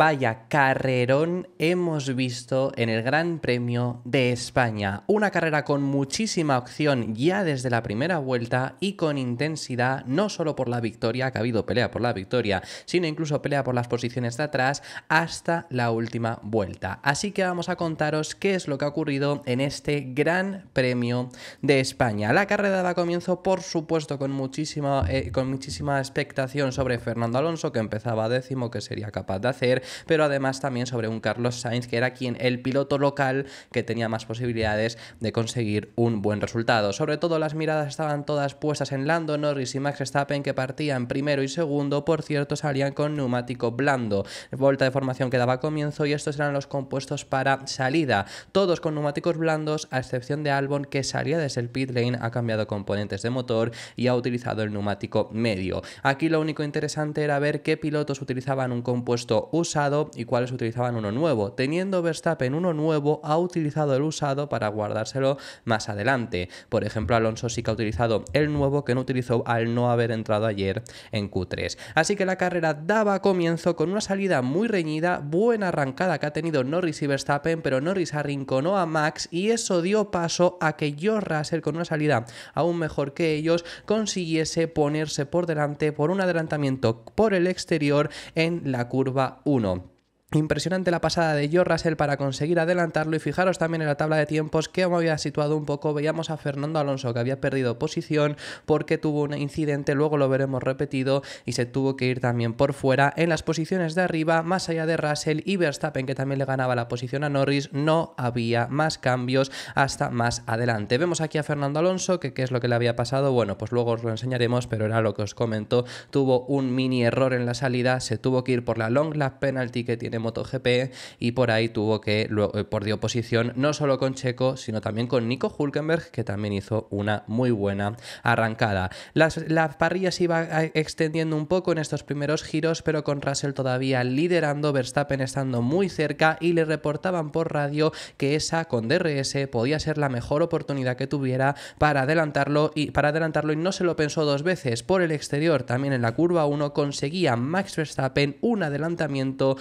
Vaya carrerón hemos visto en el Gran Premio de España. Una carrera con muchísima opción ya desde la primera vuelta y con intensidad, no solo por la victoria, que ha habido pelea por la victoria, sino incluso pelea por las posiciones de atrás hasta la última vuelta. Así que vamos a contaros qué es lo que ha ocurrido en este Gran Premio de España. La carrera da comienzo, por supuesto, con muchísima, eh, con muchísima expectación sobre Fernando Alonso, que empezaba décimo, que sería capaz de hacer pero además también sobre un Carlos Sainz, que era quien el piloto local que tenía más posibilidades de conseguir un buen resultado. Sobre todo las miradas estaban todas puestas en Lando Norris y Max Verstappen, que partían primero y segundo, por cierto, salían con neumático blando. Vuelta de formación que daba comienzo y estos eran los compuestos para salida. Todos con neumáticos blandos, a excepción de Albon, que salía desde el pit lane, ha cambiado componentes de motor y ha utilizado el neumático medio. Aquí lo único interesante era ver qué pilotos utilizaban un compuesto USA y cuáles utilizaban uno nuevo. Teniendo Verstappen uno nuevo, ha utilizado el usado para guardárselo más adelante. Por ejemplo, Alonso sí que ha utilizado el nuevo que no utilizó al no haber entrado ayer en Q3. Así que la carrera daba comienzo con una salida muy reñida, buena arrancada que ha tenido Norris y Verstappen, pero Norris arrinconó a Max y eso dio paso a que George Russell con una salida aún mejor que ellos consiguiese ponerse por delante por un adelantamiento por el exterior en la curva 1. 1 Impresionante la pasada de Joe Russell para conseguir adelantarlo y fijaros también en la tabla de tiempos que me había situado un poco, veíamos a Fernando Alonso que había perdido posición porque tuvo un incidente, luego lo veremos repetido y se tuvo que ir también por fuera en las posiciones de arriba, más allá de Russell y Verstappen que también le ganaba la posición a Norris, no había más cambios hasta más adelante. Vemos aquí a Fernando Alonso que qué es lo que le había pasado, bueno pues luego os lo enseñaremos pero era lo que os comentó, tuvo un mini error en la salida, se tuvo que ir por la long lap penalty que tiene MotoGP y por ahí tuvo que, eh, por dio posición no solo con Checo, sino también con Nico Hulkenberg, que también hizo una muy buena arrancada. Las, la parrilla se iba eh, extendiendo un poco en estos primeros giros, pero con Russell todavía liderando, Verstappen estando muy cerca y le reportaban por radio que esa con DRS podía ser la mejor oportunidad que tuviera para adelantarlo y para adelantarlo y no se lo pensó dos veces por el exterior, también en la curva 1 conseguía Max Verstappen un adelantamiento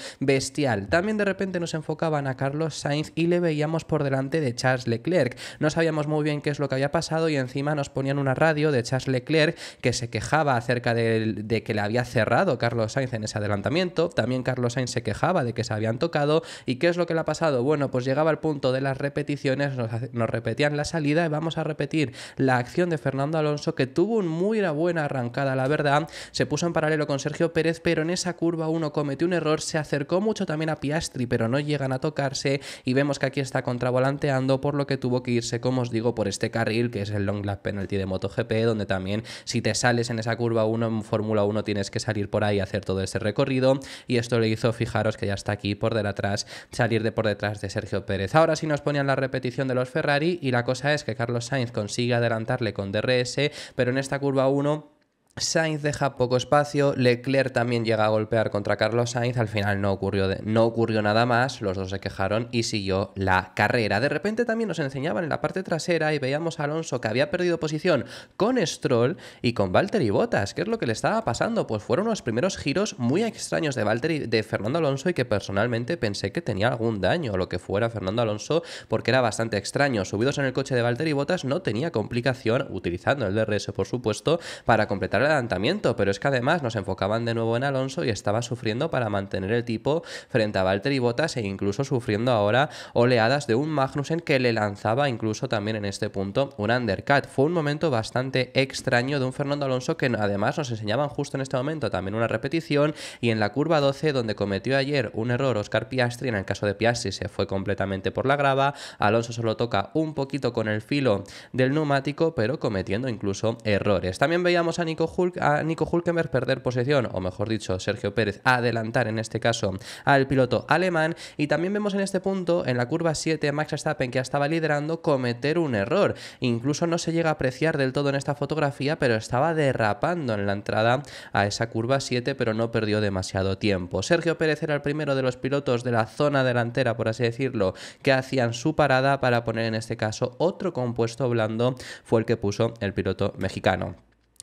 también de repente nos enfocaban a Carlos Sainz y le veíamos por delante de Charles Leclerc. No sabíamos muy bien qué es lo que había pasado y encima nos ponían una radio de Charles Leclerc que se quejaba acerca de, que le había cerrado Carlos Sainz en ese adelantamiento. También Carlos Sainz se quejaba de que se habían tocado. ¿Y qué es lo que le ha pasado? Bueno, pues llegaba el punto de las repeticiones, nos, repetían la salida y vamos a repetir la acción de Fernando Alonso que tuvo una muy buena arrancada, la verdad. Se puso en paralelo con Sergio Pérez, pero en esa curva uno cometió un error, se acercó mucho también a Piastri, pero no llegan a tocarse y vemos que aquí está contravolanteando, por lo que tuvo que irse, como os digo, por este carril que es el long lap penalty de MotoGP, donde también si te sales en esa curva 1 en Fórmula 1 tienes que salir por ahí a hacer todo ese recorrido y esto le hizo, fijaros que ya está aquí por detrás, salir de por detrás de Sergio Pérez. Ahora sí nos ponían la repetición de los Ferrari y la cosa es que Carlos Sainz consigue adelantarle con DRS, pero en esta curva 1 Sainz deja poco espacio, Leclerc también llega a golpear contra Carlos Sainz, al final no ocurrió, no ocurrió nada más, los dos se quejaron y siguió la carrera. De repente también nos enseñaban en la parte trasera y veíamos a Alonso que había perdido posición con Stroll y con Valtteri Bottas. ¿Qué es lo que le estaba pasando? Pues fueron unos primeros giros muy extraños de, Valtteri, de Fernando Alonso y que personalmente pensé que tenía algún daño o lo que fuera Fernando Alonso porque era bastante extraño. Subidos en el coche de Valtteri Bottas no tenía complicación, utilizando el DRS por supuesto, para completar la adelantamiento, pero es que además nos enfocaban de nuevo en Alonso y estaba sufriendo para mantener el tipo frente a Valtteri Bottas e incluso sufriendo ahora oleadas de un Magnussen que le lanzaba incluso también en este punto un undercut. Fue un momento bastante extraño de un Fernando Alonso que además nos enseñaban justo en este momento también una repetición y en la curva 12 donde cometió ayer un error Oscar Piastri, en el caso de Piastri se fue completamente por la grava, Alonso solo toca un poquito con el filo del neumático pero cometiendo incluso errores. También veíamos a Nico a Nico Hulkemer perder posición o mejor dicho, Sergio Pérez adelantar en este caso al piloto alemán. Y también vemos en este punto, en la curva 7, Max Verstappen, que ya estaba liderando, cometer un error. Incluso no se llega a apreciar del todo en esta fotografía, pero estaba derrapando en la entrada a esa curva 7, pero no perdió demasiado tiempo. Sergio Pérez era el primero de los pilotos de la zona delantera, por así decirlo, que hacían su parada para poner en este caso otro compuesto blando, fue el que puso el piloto mexicano.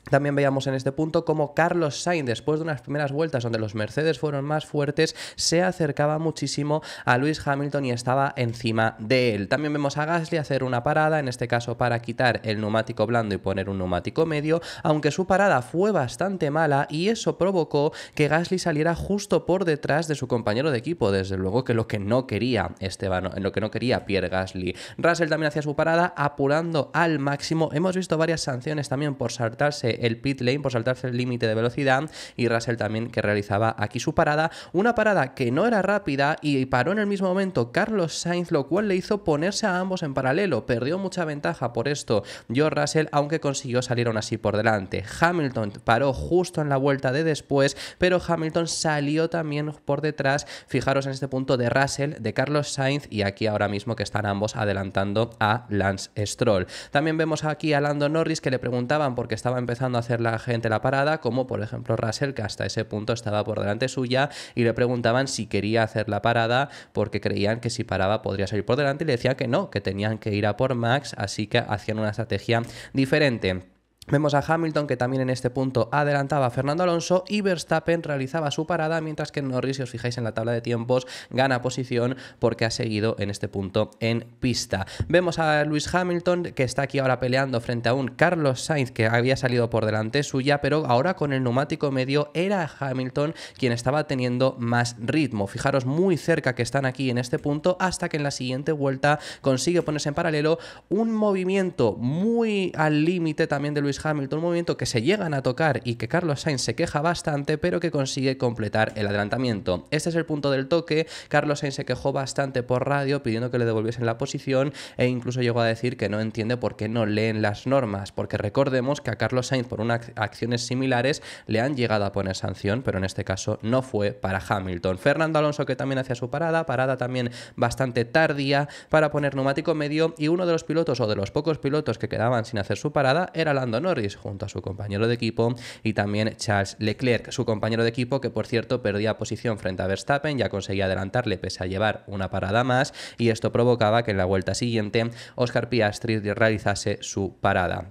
También veíamos en este punto cómo Carlos Sainz, después de unas primeras vueltas donde los Mercedes fueron más fuertes, se acercaba muchísimo a Lewis Hamilton y estaba encima de él. También vemos a Gasly hacer una parada, en este caso para quitar el neumático blando y poner un neumático medio, aunque su parada fue bastante mala y eso provocó que Gasly saliera justo por detrás de su compañero de equipo, desde luego que lo que no quería Esteban, lo que no quería Pierre Gasly. Russell también hacía su parada apurando al máximo. Hemos visto varias sanciones también por saltarse el pit lane por saltarse el límite de velocidad y Russell también que realizaba aquí su parada, una parada que no era rápida y paró en el mismo momento Carlos Sainz, lo cual le hizo ponerse a ambos en paralelo, perdió mucha ventaja por esto George Russell, aunque consiguió salir aún así por delante. Hamilton paró justo en la vuelta de después, pero Hamilton salió también por detrás, fijaros en este punto de Russell, de Carlos Sainz y aquí ahora mismo que están ambos adelantando a Lance Stroll. También vemos aquí a Lando Norris que le preguntaban porque estaba empezando a hacer la gente la parada, como por ejemplo Russell, que hasta ese punto estaba por delante suya, y le preguntaban si quería hacer la parada, porque creían que si paraba podría salir por delante, y le decían que no, que tenían que ir a por Max, así que hacían una estrategia diferente. Vemos a Hamilton que también en este punto adelantaba a Fernando Alonso y Verstappen realizaba su parada, mientras que Norris, si os fijáis en la tabla de tiempos, gana posición porque ha seguido en este punto en pista. Vemos a Luis Hamilton que está aquí ahora peleando frente a un Carlos Sainz que había salido por delante suya, pero ahora con el neumático medio era Hamilton quien estaba teniendo más ritmo. Fijaros muy cerca que están aquí en este punto hasta que en la siguiente vuelta consigue ponerse en paralelo un movimiento muy al límite también de Luis Hamilton, un movimiento que se llegan a tocar y que Carlos Sainz se queja bastante, pero que consigue completar el adelantamiento. Este es el punto del toque, Carlos Sainz se quejó bastante por radio pidiendo que le devolviesen la posición e incluso llegó a decir que no entiende por qué no leen las normas, porque recordemos que a Carlos Sainz por unas acciones similares le han llegado a poner sanción, pero en este caso no fue para Hamilton. Fernando Alonso que también hacía su parada, parada también bastante tardía para poner neumático medio y uno de los pilotos o de los pocos pilotos que quedaban sin hacer su parada era Lando junto a su compañero de equipo y también Charles Leclerc, su compañero de equipo que por cierto perdía posición frente a Verstappen, ya conseguía adelantarle pese a llevar una parada más y esto provocaba que en la vuelta siguiente Oscar Piastri realizase su parada.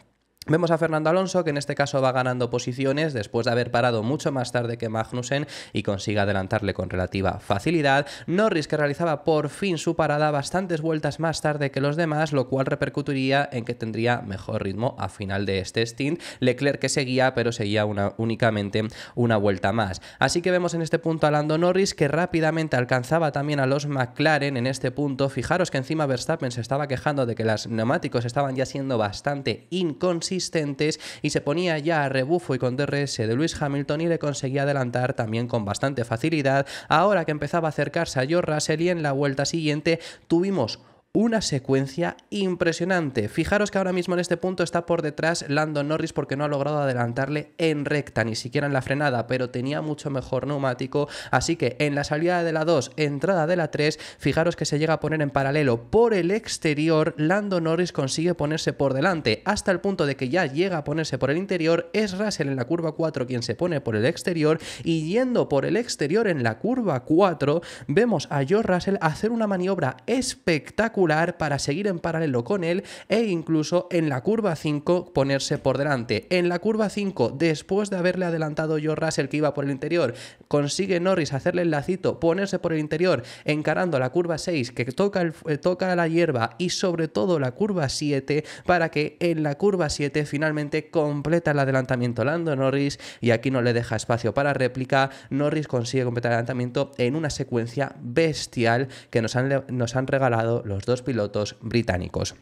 Vemos a Fernando Alonso que en este caso va ganando posiciones después de haber parado mucho más tarde que Magnussen y consigue adelantarle con relativa facilidad. Norris que realizaba por fin su parada bastantes vueltas más tarde que los demás, lo cual repercutiría en que tendría mejor ritmo a final de este stint. Leclerc que seguía pero seguía únicamente una vuelta más. Así que vemos en este punto a Lando Norris que rápidamente alcanzaba también a los McLaren en este punto. Fijaros que encima Verstappen se estaba quejando de que los neumáticos estaban ya siendo bastante inconsistentes y se ponía ya a rebufo y con DRS de Luis Hamilton y le conseguía adelantar también con bastante facilidad. Ahora que empezaba a acercarse a George Russell y en la vuelta siguiente tuvimos una secuencia impresionante. Fijaros que ahora mismo en este punto está por detrás Lando Norris porque no ha logrado adelantarle en recta, ni siquiera en la frenada, pero tenía mucho mejor neumático. Así que en la salida de la 2, entrada de la 3, fijaros que se llega a poner en paralelo por el exterior. Lando Norris consigue ponerse por delante hasta el punto de que ya llega a ponerse por el interior. Es Russell en la curva 4 quien se pone por el exterior y yendo por el exterior en la curva 4 vemos a George Russell hacer una maniobra espectacular para seguir en paralelo con él e incluso en la curva 5 ponerse por delante. En la curva 5, después de haberle adelantado yo Russell que iba por el interior, consigue Norris hacerle el lacito, ponerse por el interior, encarando la curva 6 que toca, eh, toca la hierba y sobre todo la curva 7 para que en la curva 7 finalmente completa el adelantamiento Lando Norris y aquí no le deja espacio para réplica. Norris consigue completar el adelantamiento en una secuencia bestial que nos nos han regalado los dos pilotos británicos.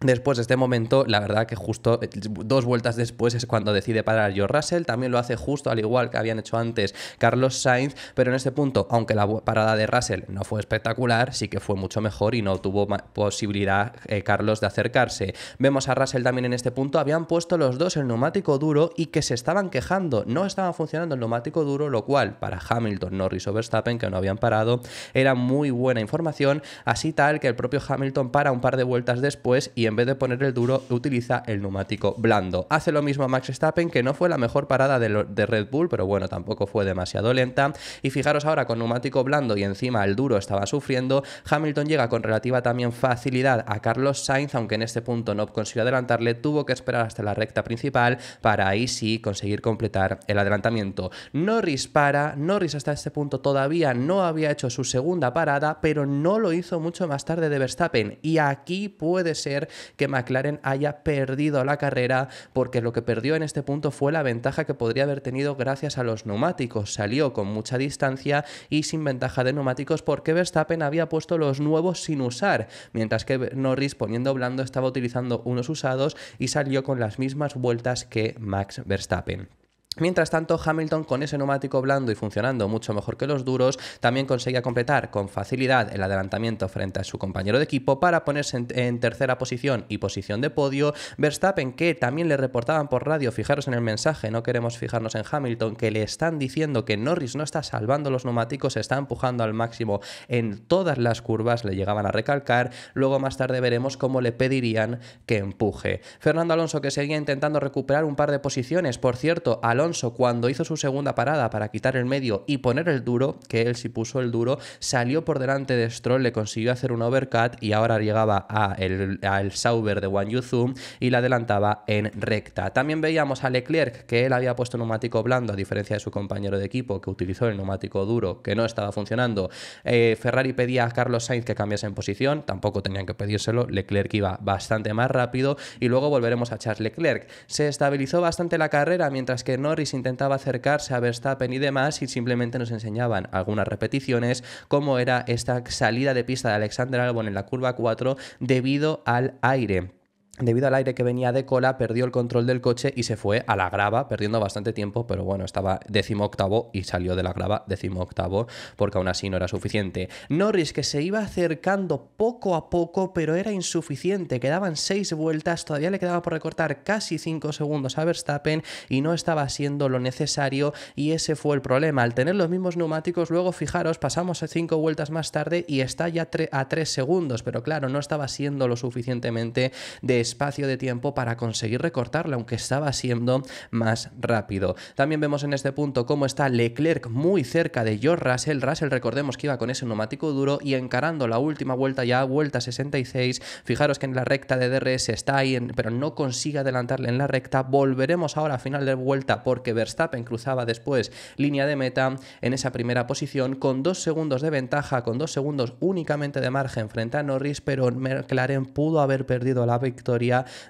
Después de este momento, la verdad que justo eh, dos vueltas después es cuando decide parar George Russell, también lo hace justo al igual que habían hecho antes Carlos Sainz, pero en este punto, aunque la parada de Russell no fue espectacular, sí que fue mucho mejor y no tuvo posibilidad eh, Carlos de acercarse. Vemos a Russell también en este punto, habían puesto los dos el neumático duro y que se estaban quejando, no estaba funcionando el neumático duro, lo cual para Hamilton, Norris o Verstappen, que no habían parado, era muy buena información, así tal que el propio Hamilton para un par de vueltas después y en vez de poner el duro utiliza el neumático blando. Hace lo mismo Max Verstappen, que no fue la mejor parada de, de, Red Bull, pero bueno, tampoco fue demasiado lenta. Y fijaros ahora con neumático blando y encima el duro estaba sufriendo, Hamilton llega con relativa también facilidad a Carlos Sainz, aunque en este punto no consiguió adelantarle, tuvo que esperar hasta la recta principal para ahí sí conseguir completar el adelantamiento. Norris para, Norris hasta este punto todavía no había hecho su segunda parada, pero no lo hizo mucho más tarde de Verstappen y aquí puede ser que McLaren haya perdido la carrera, porque lo que perdió en este punto fue la ventaja que podría haber tenido gracias a los neumáticos. Salió con mucha distancia y sin ventaja de neumáticos porque Verstappen había puesto los nuevos sin usar, mientras que Norris poniendo blando estaba utilizando unos usados y salió con las mismas vueltas que Max Verstappen. Mientras tanto, Hamilton con ese neumático blando y funcionando mucho mejor que los duros, también conseguía completar con facilidad el adelantamiento frente a su compañero de equipo para ponerse en, tercera posición y posición de podio. Verstappen, que también le reportaban por radio, fijaros en el mensaje, no queremos fijarnos en Hamilton, que le están diciendo que Norris no está salvando los neumáticos, está empujando al máximo en todas las curvas, le llegaban a recalcar. Luego más tarde veremos cómo le pedirían que empuje. Fernando Alonso que seguía intentando recuperar un par de posiciones, por cierto, Alonso cuando hizo su segunda parada para quitar el medio y poner el duro, que él sí puso el duro, salió por delante de Stroll, le consiguió hacer un overcut y ahora llegaba el, al Sauber de Wang Zoom y la adelantaba en recta. También veíamos a Leclerc que él había puesto neumático blando a diferencia de su compañero de equipo que utilizó el neumático duro que no estaba funcionando. Eh, Ferrari pedía a Carlos Sainz que cambiase en posición, tampoco tenían que pedírselo, Leclerc iba bastante más rápido y luego volveremos a Charles Leclerc. Se estabilizó bastante la carrera mientras que no intentaba acercarse a Verstappen y demás y simplemente nos enseñaban algunas repeticiones cómo era esta salida de pista de Alexander Albon en la curva 4 debido al aire debido al aire que venía de cola, perdió el control del coche y se fue a la grava, perdiendo bastante tiempo, pero bueno, estaba décimo octavo y salió de la grava décimo octavo, porque aún así no era suficiente. Norris, que se iba acercando poco a poco, pero era insuficiente, quedaban seis vueltas, todavía le quedaba por recortar casi cinco segundos a Verstappen y no estaba haciendo lo necesario y ese fue el problema. Al tener los mismos neumáticos, luego fijaros, pasamos cinco vueltas más tarde y está ya a tres segundos, pero claro, no estaba siendo lo suficientemente de espacio de tiempo para conseguir recortarla, aunque estaba siendo más rápido. También vemos en este punto cómo está Leclerc muy cerca de George Russell. Russell, recordemos que iba con ese neumático duro y encarando la última vuelta ya, vuelta 66. Fijaros que en la recta de DRS está ahí, pero no consigue adelantarle en la recta. Volveremos ahora a final de vuelta porque Verstappen cruzaba después línea de meta en esa primera posición con dos segundos de ventaja, con dos segundos únicamente de margen frente a Norris, pero McLaren pudo haber perdido la victoria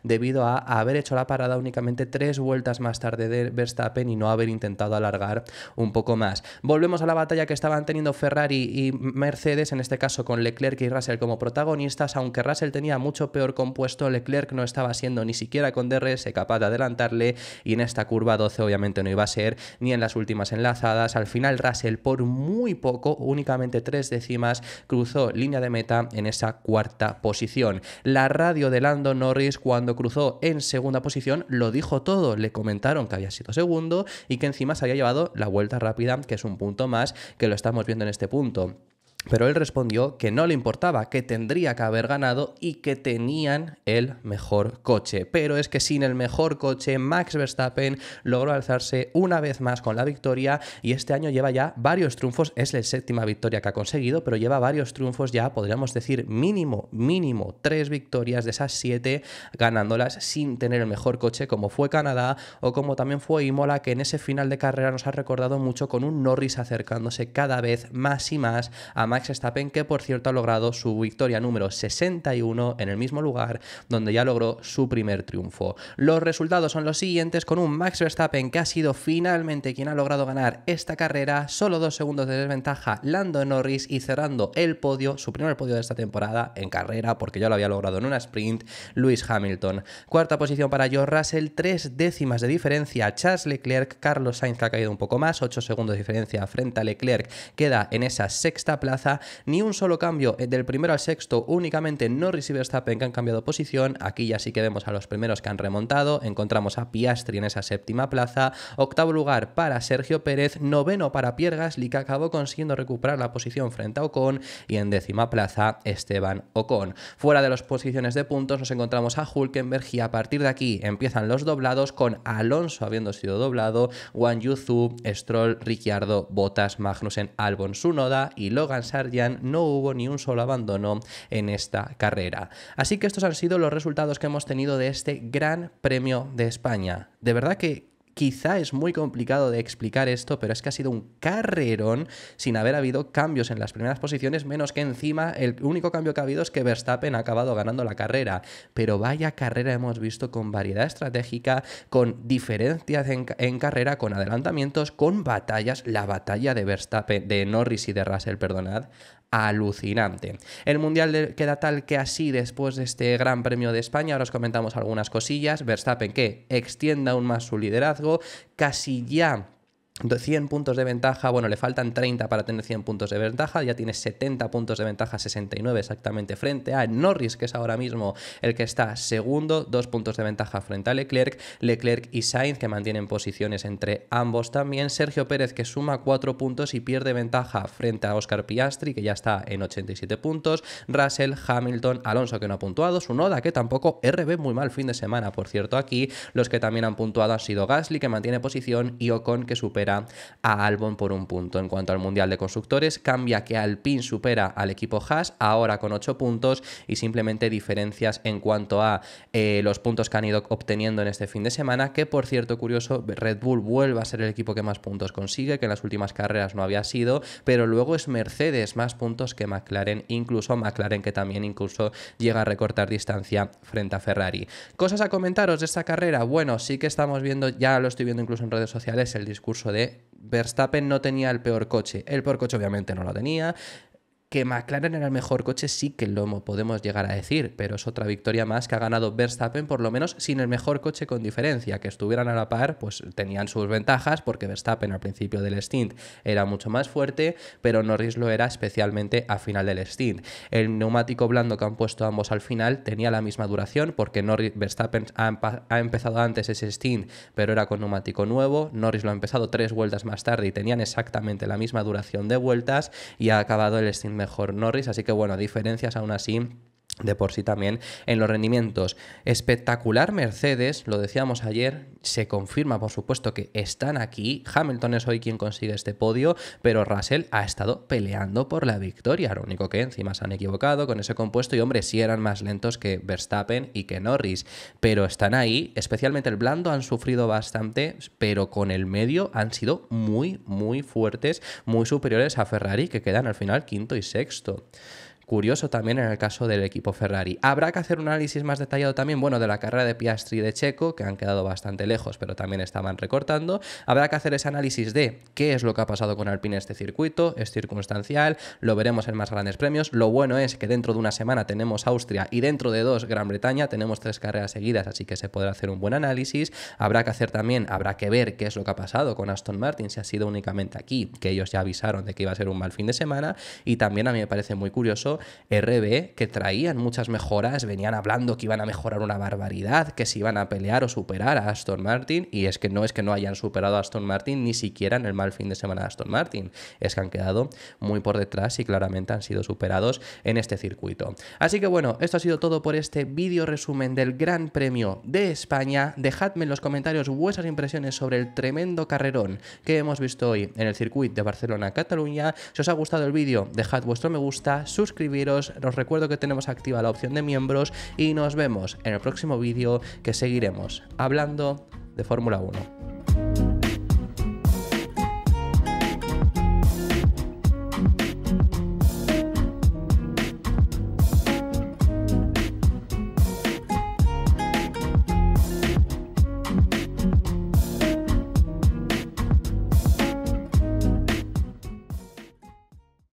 debido a haber hecho la parada únicamente tres vueltas más tarde de Verstappen y no haber intentado alargar un poco más. Volvemos a la batalla que estaban teniendo Ferrari y Mercedes, en este caso con Leclerc y Russell como protagonistas, aunque Russell tenía mucho peor compuesto, Leclerc no estaba siendo ni siquiera con DRS capaz de adelantarle y en esta curva 12 obviamente no iba a ser ni en las últimas enlazadas. Al final Russell por muy poco, únicamente tres décimas, cruzó línea de meta en esa cuarta posición. La radio de Lando cuando cruzó en segunda posición lo dijo todo, le comentaron que había sido segundo y que encima se había llevado la vuelta rápida, que es un punto más que lo estamos viendo en este punto. Pero él respondió que no le importaba, que tendría que haber ganado y que tenían el mejor coche. Pero es que sin el mejor coche, Max Verstappen logró alzarse una vez más con la victoria y este año lleva ya varios triunfos. Es la séptima victoria que ha conseguido, pero lleva varios triunfos ya, podríamos decir mínimo, mínimo tres victorias de esas siete, ganándolas sin tener el mejor coche, como fue Canadá o como también fue Imola, que en ese final de carrera nos ha recordado mucho con un Norris acercándose cada vez más y más a Max Verstappen, que por cierto ha logrado su victoria número 61 en el mismo lugar donde ya logró su primer triunfo. Los resultados son los siguientes, con un Max Verstappen que ha sido finalmente quien ha logrado ganar esta carrera, solo dos segundos de desventaja Lando Norris y cerrando el podio, su primer podio de esta temporada en carrera, porque ya lo había logrado en una sprint, Lewis Hamilton. Cuarta posición para George Russell, tres décimas de diferencia, Charles Leclerc, Carlos Sainz que ha caído un poco más, ocho segundos de diferencia frente a Leclerc, queda en esa sexta plaza ni un solo cambio eh, del primero al sexto, únicamente no recibe Verstappen que han cambiado posición, aquí ya sí que vemos a los primeros que han remontado, encontramos a Piastri en esa séptima plaza, octavo lugar para Sergio Pérez, noveno para Pierre Gasly que acabó consiguiendo recuperar la posición frente a Ocon y en décima plaza Esteban Ocon. Fuera de las posiciones de puntos nos encontramos a Hulkenberg y a partir de aquí empiezan los doblados con Alonso habiendo sido doblado, Wang Yuzu, Stroll, Ricciardo, Bottas, Magnussen, Albon, Sunoda y Logan Sarjan no hubo ni un solo abandono en esta carrera. Así que estos han sido los resultados que hemos tenido de este Gran Premio de España. De verdad que Quizá es muy complicado de explicar esto, pero es que ha sido un carrerón sin haber habido cambios en las primeras posiciones, menos que encima el único cambio que ha habido es que Verstappen ha acabado ganando la carrera. Pero vaya carrera hemos visto con variedad estratégica, con diferencias en, carrera, con adelantamientos, con batallas. La batalla de Verstappen, de Norris y de Russell, perdonad, alucinante. El Mundial queda tal que así después de este Gran Premio de España. Ahora os comentamos algunas cosillas. Verstappen que extienda aún más su liderazgo. Casi ya 100 puntos de ventaja, bueno, le faltan 30 para tener 100 puntos de ventaja, ya tiene 70 puntos de ventaja, 69 exactamente frente a Norris, que es ahora mismo el que está segundo, 2 puntos de ventaja frente a Leclerc, Leclerc y Sainz que mantienen posiciones entre ambos también, Sergio Pérez que suma 4 puntos y pierde ventaja frente a Oscar Piastri, que ya está en 87 puntos, Russell, Hamilton, Alonso que no ha puntuado, Sunoda que tampoco, RB muy mal fin de semana, por cierto, aquí los que también han puntuado han sido Gasly que mantiene posición y Ocon que supera a Albon por un punto. En cuanto al Mundial de Constructores, cambia que Alpine supera al equipo Haas, ahora con 8 puntos, y simplemente diferencias en cuanto a eh, los puntos que han ido obteniendo en este fin de semana, que por cierto, curioso, Red Bull vuelve a ser el equipo que más puntos consigue, que en las últimas carreras no había sido, pero luego es Mercedes más puntos que McLaren, incluso McLaren que también incluso llega a recortar distancia frente a Ferrari. Cosas a comentaros de esta carrera, bueno, sí que estamos viendo, ya lo estoy viendo incluso en redes sociales, el discurso de Verstappen no tenía el peor coche. El peor coche obviamente no lo tenía, que McLaren era el mejor coche, sí que lo podemos llegar a decir, pero es otra victoria más que ha ganado Verstappen, por lo menos sin el mejor coche con diferencia. Que estuvieran a la par, pues tenían sus ventajas, porque Verstappen al principio del stint era mucho más fuerte, pero Norris lo era especialmente a final del stint. El neumático blando que han puesto ambos al final tenía la misma duración, porque Norris, Verstappen ha, ha empezado antes ese stint, pero era con neumático nuevo. Norris lo ha empezado tres vueltas más tarde y tenían exactamente la misma duración de vueltas y ha acabado el stint mejor Norris, así que bueno, diferencias aún así de por sí también en los rendimientos. Espectacular Mercedes, lo decíamos ayer, se confirma por supuesto que están aquí, Hamilton es hoy quien consigue este podio, pero Russell ha estado peleando por la victoria, lo único que encima se han equivocado con ese compuesto y hombre, sí eran más lentos que Verstappen y que Norris, pero están ahí, especialmente el blando han sufrido bastante, pero con el medio han sido muy, muy fuertes, muy superiores a Ferrari que quedan al final quinto y sexto. Curioso también en el caso del equipo Ferrari. Habrá que hacer un análisis más detallado también, bueno, de la carrera de Piastri y de Checo, que han quedado bastante lejos, pero también estaban recortando. Habrá que hacer ese análisis de qué es lo que ha pasado con Alpine este circuito, es circunstancial, lo veremos en más grandes premios. Lo bueno es que dentro de una semana tenemos Austria y dentro de dos Gran Bretaña, tenemos tres carreras seguidas, así que se podrá hacer un buen análisis. Habrá que hacer también, habrá que ver qué es lo que ha pasado con Aston Martin, si ha sido únicamente aquí, que ellos ya avisaron de que iba a ser un mal fin de semana. Y también a mí me parece muy curioso RB, que traían muchas mejoras, venían hablando que iban a mejorar una barbaridad, que se iban a pelear o superar a Aston Martin, y es que no es que no hayan superado a Aston Martin ni siquiera en el mal fin de semana de Aston Martin, es que han quedado muy por detrás y claramente han sido superados en este circuito. Así que bueno, esto ha sido todo por este vídeo resumen del Gran Premio de España. Dejadme en los comentarios vuestras impresiones sobre el tremendo carrerón que hemos visto hoy en el circuito de Barcelona-Cataluña. Si os ha gustado el vídeo, dejad vuestro me gusta, suscribiros suscribiros. Os recuerdo que tenemos activa la opción de miembros y nos vemos en el próximo vídeo que seguiremos hablando de Fórmula 1.